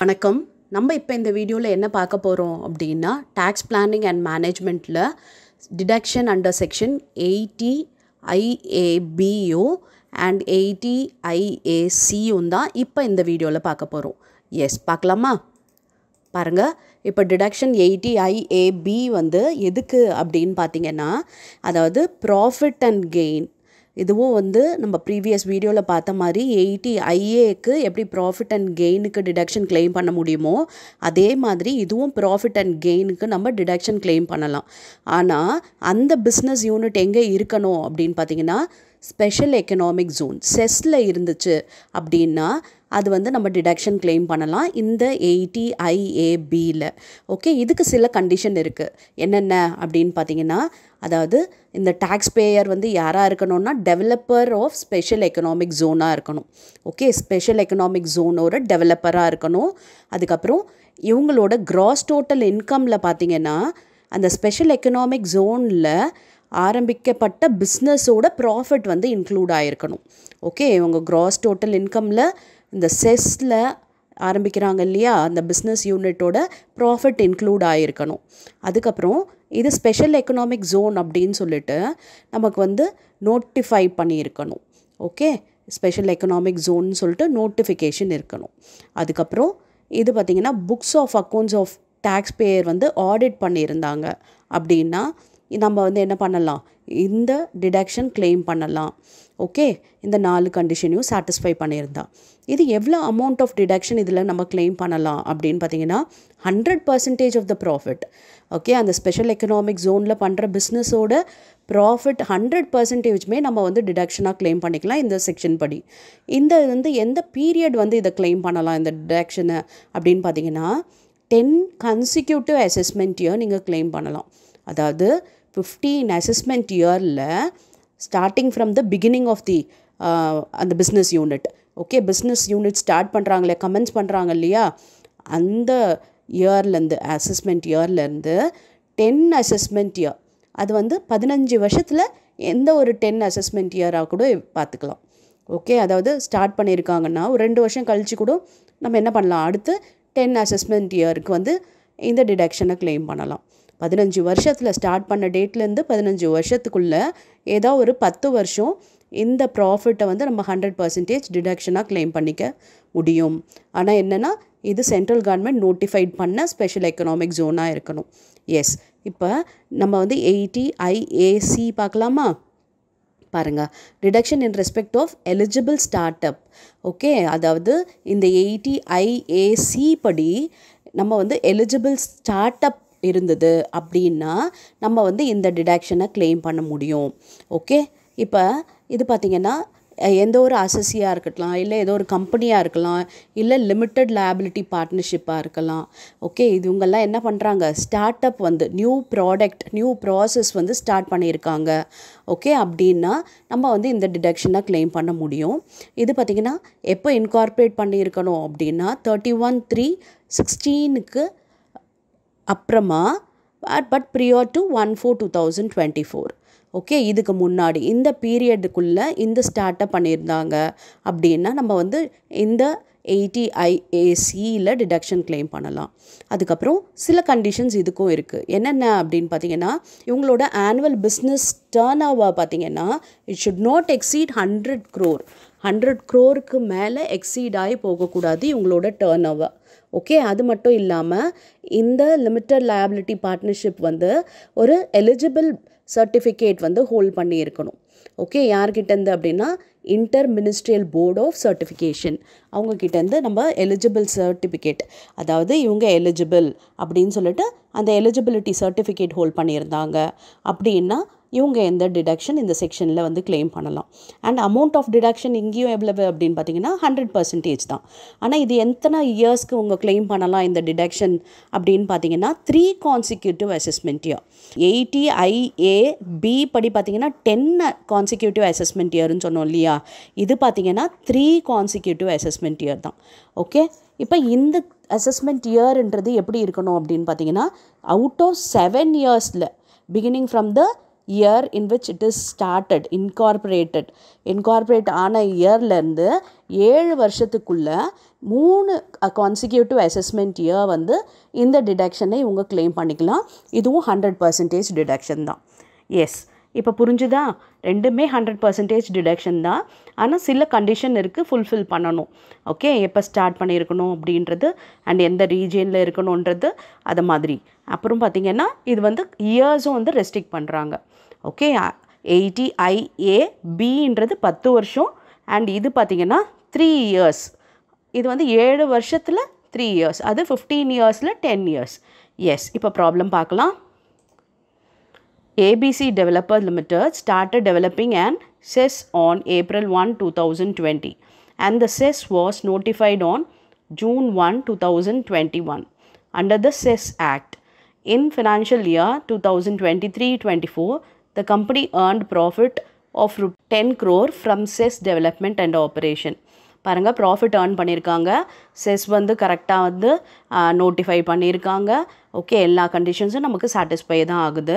வணக்கம் நம்ம இப்போ இந்த வீடியோவில் என்ன பார்க்க போகிறோம் அப்படின்னா டேக்ஸ் பிளானிங் அண்ட் மேனேஜ்மெண்ட்டில் டிடக்ஷன் அண்டர் செக்ஷன் எயிட்டி ஐஏபியோ அண்ட் எயிட்டி ஐஏசியும் தான் இப்போ இந்த வீடியோவில் பார்க்க போகிறோம் எஸ் பார்க்கலாமா பாருங்க இப்போ டிடக்ஷன் எயிட்டி ஐஏபி வந்து எதுக்கு அப்படின்னு பார்த்தீங்கன்னா அதாவது ப்ராஃபிட் அண்ட் கெயின் இதுவும் வந்து நம்ம ப்ரீவியஸ் வீடியோவில் பார்த்த மாதிரி எயிட்டி ஐஏக்கு எப்படி ப்ராஃபிட் அண்ட் கெயினுக்கு டிடக்ஷன் கிளைம் பண்ண முடியுமோ அதே மாதிரி இதுவும் ப்ராஃபிட் அண்ட் கெயினுக்கு நம்ம டிடக்ஷன் கிளைம் பண்ணலாம் ஆனால் அந்த பிஸ்னஸ் யூனிட் எங்கே இருக்கணும் அப்படின்னு பார்த்தீங்கன்னா ஸ்பெஷல் எக்கனாமிக் ஜோன் செஸ்ஸில் இருந்துச்சு அப்படின்னா அது வந்து நம்ம டிடக்ஷன் கிளைம் பண்ணலாம் இந்த எயிட்டி ஐஏபியில் ஓகே இதுக்கு சில கண்டிஷன் இருக்குது என்னென்ன அப்படின்னு பார்த்தீங்கன்னா அதாவது இந்த டேக்ஸ் பேயர் வந்து யாராக இருக்கணும்னா டெவலப்பர் ஆஃப் ஸ்பெஷல் எக்கனாமிக் ஜோனாக இருக்கணும் ஓகே ஸ்பெஷல் எக்கனாமிக் ஜோனோட டெவலப்பராக இருக்கணும் அதுக்கப்புறம் இவங்களோட க்ராஸ் டோட்டல் இன்கமில் பார்த்திங்கன்னா அந்த ஸ்பெஷல் எக்கனாமிக் ஜோனில் ஆரம்பிக்கப்பட்ட பிஸ்னஸோட ப்ராஃபிட் வந்து இன்க்ளூட் ஆகிருக்கணும் ஓகே இவங்க க்ராஸ் டோட்டல் இன்கமில் இந்த செஸ்ல ஆரம்பிக்கிறாங்க இல்லையா அந்த பிஸ்னஸ் யூனிட்டோட ப்ராஃபிட் இன்க்ளூட் ஆகிருக்கணும் அதுக்கப்புறம் இது ஸ்பெஷல் எக்கனாமிக் ஜோன் அப்படின்னு சொல்லிட்டு நமக்கு வந்து நோட்டிஃபை பண்ணியிருக்கணும் ஓகே ஸ்பெஷல் எக்கனாமிக் ஜோன் சொல்லிட்டு நோட்டிஃபிகேஷன் இருக்கணும் அதுக்கப்புறம் இது பார்த்திங்கன்னா books of accounts of tax payer வந்து ஆடிட் பண்ணியிருந்தாங்க அப்படின்னா நம்ம வந்து என்ன பண்ணலாம் இந்த டிடக்ஷன் கிளைம் பண்ணலாம் ஓகே இந்த நாலு கண்டிஷனையும் சாட்டிஸ்ஃபை பண்ணியிருந்தா இது எவ்வளோ அமௌண்ட் ஆஃப் டிடக்ஷன் இதில் நம்ம கிளைம் பண்ணலாம் அப்படின்னு பார்த்தீங்கன்னா hundred percentage of the profit okay அந்த ஸ்பெஷல் எக்கனாமிக் ஜோனில் பண்ணுற பிஸ்னஸோட ப்ராஃபிட் ஹண்ட்ரட் பர்சன்டேஜ்மே நம்ம வந்து டிடக்ஷனாக கிளைம் பண்ணிக்கலாம் இந்த செக்ஷன் படி இந்த வந்து எந்த பீரியட் வந்து இதை கிளைம் பண்ணலாம் இந்த டிடக்ஷனை அப்படின்னு பார்த்தீங்கன்னா டென் கன்சிக்யூட்டிவ் அசஸ்மெண்ட் இயர் நீங்கள் கிளைம் பண்ணலாம் அதாவது ஃபிஃப்டீன் அசஸ்மெண்ட் இயரில் starting from the beginning of the அந்த business unit okay business unit start பண்ணுறாங்களே கமெண்ட்ஸ் பண்ணுறாங்க இல்லையா அந்த இயர்லேருந்து அசஸ்மெண்ட் இயர்லேருந்து டென் அசஸ்மெண்ட் இயர் அது வந்து பதினஞ்சு வருஷத்தில் எந்த ஒரு டென் அசஸ்மெண்ட் இயராக கூட பார்த்துக்கலாம் ஓகே அதாவது ஸ்டார்ட் பண்ணியிருக்காங்கன்னா ஒரு ரெண்டு வருஷம் கழித்து கூட நம்ம என்ன பண்ணலாம் அடுத்து டென் அசஸ்மெண்ட் இயருக்கு வந்து இந்த டிடக்ஷனை கிளைம் பண்ணலாம் பதினஞ்சு வருஷத்தில் ஸ்டார்ட் பண்ண டேட்லேருந்து பதினஞ்சு வருஷத்துக்குள்ளே ஏதோ ஒரு பத்து வருஷம் இந்த ப்ராஃபிட்டை வந்து நம்ம ஹண்ட்ரட் பர்சன்டேஜ் டிடக்ஷனாக கிளைம் பண்ணிக்க முடியும் ஆனால் என்னென்னா இது சென்ட்ரல் கவர்மெண்ட் நோட்டிஃபைட் பண்ண ஸ்பெஷல் எக்கனாமிக் ஜோனாக இருக்கணும் எஸ் இப்போ நம்ம வந்து எயிட்டி ஐஏசி பார்க்கலாமா பாருங்கள் deduction in respect of eligible start up okay அதாவது இந்த எயிட்டி ஐஏசி படி நம்ம வந்து எலிஜிபிள் ஸ்டார்ட் அப் இருந்தது அப்படின்னா நம்ம வந்து இந்த டிடக்ஷனை கிளைம் பண்ண முடியும் ஓகே இப்போ இது பார்த்திங்கன்னா எந்த ஒரு அசஸியாக இருக்கலாம் இல்லை ஏதோ ஒரு கம்பெனியாக இருக்கலாம் இல்லை லிமிட்டட் லேபிலிட்டி பார்ட்னர்ஷிப்பாக இருக்கலாம் ஓகே இவங்கெல்லாம் என்ன பண்ணுறாங்க ஸ்டார்ட் அப் வந்து நியூ ப்ராடக்ட் நியூ ப்ராசஸ் வந்து ஸ்டார்ட் பண்ணியிருக்காங்க ஓகே அப்படின்னா நம்ம வந்து இந்த டிடக்ஷனாக கிளைம் பண்ண முடியும் இது பார்த்திங்கன்னா எப்போ இன்கார்பரேட் பண்ணியிருக்கணும் அப்படின்னா தேர்ட்டி ஒன் த்ரீ சிக்ஸ்டீனுக்கு அப்புறமா but prior to one four two thousand twenty four okay இதுக்கு முன்னாடி இந்த பீரியடுக்குள்ளே இந்த ஸ்டார்ட்அப் பண்ணியிருந்தாங்க அப்படின்னா நம்ம வந்து இந்த எயிட்டி டிடக்ஷன் கிளைம் பண்ணலாம் அதுக்கப்புறம் சில கண்டிஷன்ஸ் இதுக்கும் இருக்குது என்னென்ன அப்படின்னு பார்த்தீங்கன்னா இவங்களோட ஆனுவல் பிஸ்னஸ் டேர்ன் ஓவர் பார்த்தீங்கன்னா it should not exceed hundred crore hundred க்ரோருக்கு மேலே எக்ஸீட் ஆகி போகக்கூடாது இவங்களோட டேர்ன் ஓவர் ஓகே அது மட்டும் இல்லாமல் இந்த லிமிட்டட் லயபிலிட்டி பார்ட்னர்ஷிப் வந்து ஒரு எலிஜிபிள் சர்டிஃபிகேட் வந்து ஹோல்ட் பண்ணியிருக்கணும் ஓகே யார்கிட்டேருந்து அப்படின்னா inter ministerial board of certification அவங்கக்கிட்டேருந்து நம்ம எலிஜிபிள் சர்டிஃபிகேட் அதாவது இவங்க எலிஜிபிள் அப்படின்னு சொல்லிட்டு அந்த எலிஜிபிலிட்டி சர்டிஃபிகேட் ஹோல்ட் பண்ணியிருந்தாங்க அப்படின்னா இவங்க எந்த டிடக்ஷன் இந்த செக்ஷனில் வந்து கிளைம் பண்ணலாம் அண்ட் அமௌண்ட் ஆஃப் டிடக்ஷன் இங்கேயும் எவ்வளவு அப்படின்னு பார்த்தீங்கன்னா ஹண்ட்ரட் பர்சன்டேஜ் தான் ஆனால் இது எத்தனை இயர்ஸ்க்கு உங்கள் கிளைம் பண்ணலாம் இந்த டிடக்ஷன் அப்படின்னு பார்த்தீங்கன்னா three consecutive assessment year eighty IA B படி பார்த்தீங்கன்னா டென் கான்சிக்யூட்டிவ் அசஸ்மெண்ட் இயர்னு சொன்னோம் இல்லையா இது பார்த்தீங்கன்னா த்ரீ கான்சிக்யூட்டிவ் அசஸ்மெண்ட் இயர் தான் ஓகே இப்போ இந்த அசஸ்மெண்ட் இயர்ன்றது எப்படி இருக்கணும் அப்படின்னு பார்த்தீங்கன்னா அவுட் ஆஃப் செவன் இயர்ஸில் beginning from the year in which it is started incorporated incorporate ஆன இயர்லேருந்து ஏழு வருஷத்துக்குள்ளே மூணு கான்சிக்யூட்டிவ் அசஸ்மெண்ட் இயர் வந்து இந்த டிடக்ஷனை இவங்க கிளைம் பண்ணிக்கலாம் இதுவும் ஹண்ட்ரட் பர்சன்டேஜ் டிடக்ஷன் தான் எஸ் இப்போ புரிஞ்சுதா ரெண்டுமே ஹண்ட்ரட் பர்சன்டேஜ் டிடக்ஷன் தான் ஆனால் சில கண்டிஷன் இருக்குது ஃபுல்ஃபில் பண்ணணும் ஓகே எப்போ ஸ்டார்ட் பண்ணியிருக்கணும் அப்படின்றது அண்ட் எந்த ரீஜியனில் இருக்கணுன்றது அது மாதிரி அப்புறம் பார்த்திங்கன்னா இது வந்து இயர்ஸும் வந்து ரெஸ்ட்ரிக் பண்ணுறாங்க ஓகே எயிட்டி ஐஏ பின்றது பத்து வருஷம் அண்ட் இது பார்த்திங்கன்னா த்ரீ இயர்ஸ் இது வந்து ஏழு வருஷத்தில் த்ரீ இயர்ஸ் அது ஃபிஃப்டீன் இயர்ஸில் டென் இயர்ஸ் எஸ் இப்போ ப்ராப்ளம் பார்க்கலாம் ABC Developer Limited started developing an SIS on April 1, 2020 and the SIS was notified on June 1, 2021 under the SIS Act. In financial year 2023-24, the company earned profit of 10 crore from SIS development and operation. பாருங்கள் profit earn பண்ணியிருக்காங்க செஸ் வந்து கரெக்டாக வந்து notify பண்ணியிருக்காங்க okay எல்லா கண்டிஷன்ஸும் நமக்கு satisfy தான் ஆகுது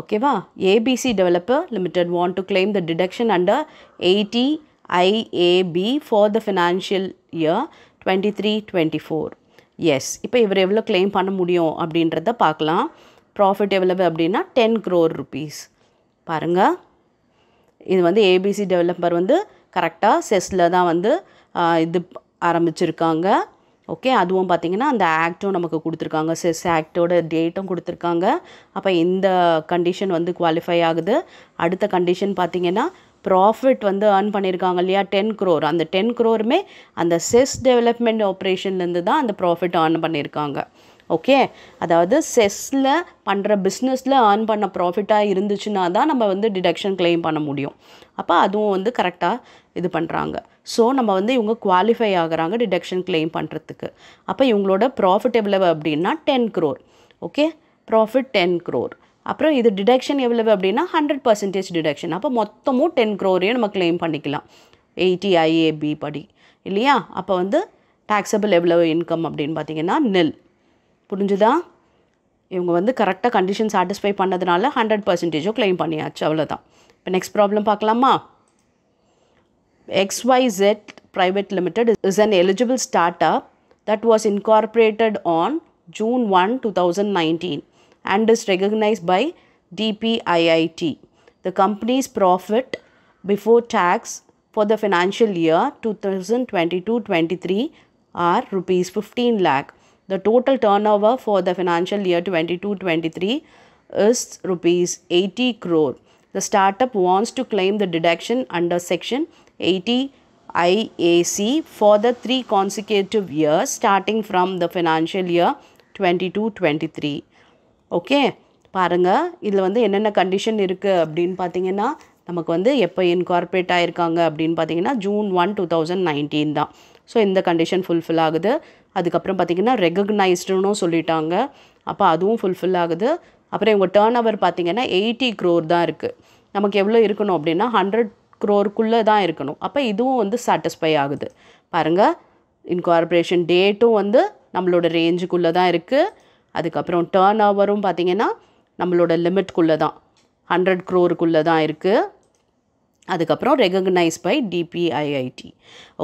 ஓகேவா ABC developer limited want to claim the deduction under eighty IAB for the financial year twenty three twenty four yes இப்போ இவர் எவ்வளோ கிளைம் பண்ண முடியும் அப்படின்றத பார்க்கலாம் ப்ராஃபிட் எவ்வளவு அப்படின்னா டென் க்ரோர் ருபீஸ் பாருங்கள் இது வந்து ஏபிசி டெவலப்பர் வந்து கரெக்டாக செஸ்ஸில் தான் வந்து இது ஆரம்பிச்சிருக்காங்க ஓகே அதுவும் பார்த்திங்கன்னா அந்த ஆக்டும் நமக்கு கொடுத்துருக்காங்க செஸ் ஆக்டோட டேட்டும் கொடுத்துருக்காங்க அப்போ இந்த கண்டிஷன் வந்து குவாலிஃபை ஆகுது அடுத்த கண்டிஷன் பார்த்திங்கன்னா ப்ராஃபிட் வந்து ஏர்ன் பண்ணியிருக்காங்க இல்லையா டென் க்ரோர் அந்த டென் க்ரோருமே அந்த செஸ் டெவலப்மெண்ட் ஆப்ரேஷன்லேருந்து தான் அந்த ப்ராஃபிட் ஏர்ன் பண்ணியிருக்காங்க ஓகே அதாவது செஸ்ஸில் பண்ணுற பிஸ்னஸில் ஏர்ன் பண்ண ப்ராஃபிட்டாக இருந்துச்சுன்னா தான் நம்ம வந்து டிடக்ஷன் கிளைம் பண்ண முடியும் அப்போ அதுவும் வந்து கரெக்டாக இது பண்ணுறாங்க ஸோ நம்ம வந்து இவங்க குவாலிஃபை ஆகிறாங்க டிடக்ஷன் கிளைம் பண்ணுறதுக்கு அப்போ இவங்களோட ப்ராஃபிட் எவ்வளவு அப்படின்னா ten crore okay profit ten crore அப்புறம் இது டிடக்ஷன் எவ்வளவு அப்படின்னா ஹண்ட்ரட் பர்சன்டேஜ் டிடக்ஷன் அப்போ மொத்தமும் டென் க்ரோரையும் நம்ம கிளைம் பண்ணிக்கலாம் எயிட்டி ஐஏபி படி இல்லையா அப்போ வந்து டேக்ஸபிள் எவ்வளவு இன்கம் அப்படின்னு பார்த்தீங்கன்னா நெல் புரிஞ்சுதா இவங்க வந்து கரெக்டாக கண்டிஷன் சாட்டிஸ்ஃபை பண்ணதுனால ஹண்ட்ரட் பர்சன்டேஜோ கிளைம் பண்ணியாச்சு அவ்வளோதான் இப்போ நெக்ஸ்ட் ப்ராப்ளம் பார்க்கலாமா XYZ Private Limited is an eligible startup that was incorporated on June 1, 2019 and is recognized by DPIIT. The company's profit before tax for the financial year 2022-23 are rupees 15 lakh The total turnover for the financial year 22-23 is rupees 80 crore. The startup wants to claim the deduction under section 80 IAC for the three consecutive years starting from the financial year 22-23. Okay பாருங்கள் இதில் வந்து என்னென்ன condition இருக்குது அப்படின்னு பார்த்தீங்கன்னா நமக்கு வந்து எப்போ இன்கார்பரேட் ஆயிருக்காங்க அப்படின்னு பார்த்தீங்கன்னா June one two thousand nineteen தான் ஸோ இந்த கண்டிஷன் ஃபுல்ஃபில் ஆகுது அதுக்கப்புறம் பார்த்திங்கன்னா ரெகக்னைஸ்டுன்னு சொல்லிட்டாங்க அப்போ அதுவும் ஃபுல்ஃபில் ஆகுது அப்புறம் இவங்க டேர்ன் ஓவர் பார்த்திங்கன்னா எயிட்டி க்ரோர் தான் இருக்குது நமக்கு எவ்வளோ இருக்கணும் அப்படின்னா ஹண்ட்ரட் க்ரோருக்குள்ளே தான் இருக்கணும் அப்போ இதுவும் வந்து சாட்டிஸ்ஃபை ஆகுது பாருங்கள் இன்கார்பரேஷன் டேட்டும் வந்து நம்மளோட ரேஞ்சுக்குள்ளே தான் இருக்குது அதுக்கப்புறம் டேர்ன் ஓவரும் பார்த்திங்கன்னா நம்மளோட லிமிட்குள்ளே தான் ஹண்ட்ரட் க்ரோருக்குள்ளே தான் இருக்குது அதுக்கப்புறம் ரெகக்னைஸ் பை டிபிஐஐடி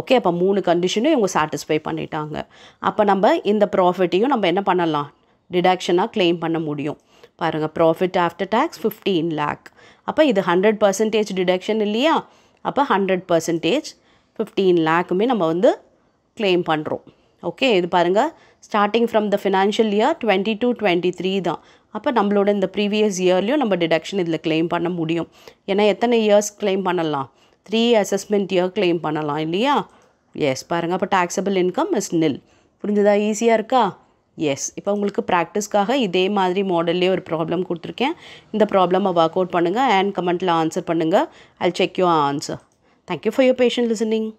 ஓகே அப்போ மூணு கண்டிஷனும் இவங்க சாட்டிஸ்ஃபை பண்ணிட்டாங்க அப்போ நம்ம இந்த ப்ராஃபிட்டையும் நம்ம என்ன பண்ணலாம் டிடக்ஷனாக கிளைம் பண்ண முடியும் பாருங்கள் profit after tax fifteen lakh அப்போ இது ஹண்ட்ரட் பர்சன்டேஜ் டிடக்ஷன் இல்லையா அப்போ ஹண்ட்ரட் பர்சன்டேஜ் ஃபிஃப்டீன் லேக்குமே நம்ம வந்து கிளைம் பண்ணுறோம் ஓகே இது பாருங்கள் starting from the financial year twenty two twenty three தான் அப்போ நம்மளோட இந்த ப்ரீவியஸ் இயர்லேயும் நம்ம டிடக்ஷன் இதில் கிளைம் பண்ண முடியும் ஏன்னா எத்தனை இயர்ஸ் கிளைம் பண்ணலாம் த்ரீ அசஸ்மெண்ட் இயர் கிளைம் பண்ணலாம் இல்லையா எஸ் பாருங்கள் அப்போ டேக்ஸபிள் இன்கம் இஸ் நில் புரிஞ்சுதா ஈஸியாக இருக்கா எஸ் இப்போ உங்களுக்கு ப்ராக்டிஸ்க்காக இதே மாதிரி மாடல்லே ஒரு ப்ராப்ளம் கொடுத்துருக்கேன் இந்த ப்ராப்ளமை ஒர்க் அவுட் பண்ணுங்கள் அண்ட் கமெண்ட்டில் ஆன்சர் பண்ணுங்கள் I check you answer thank you for your patience listening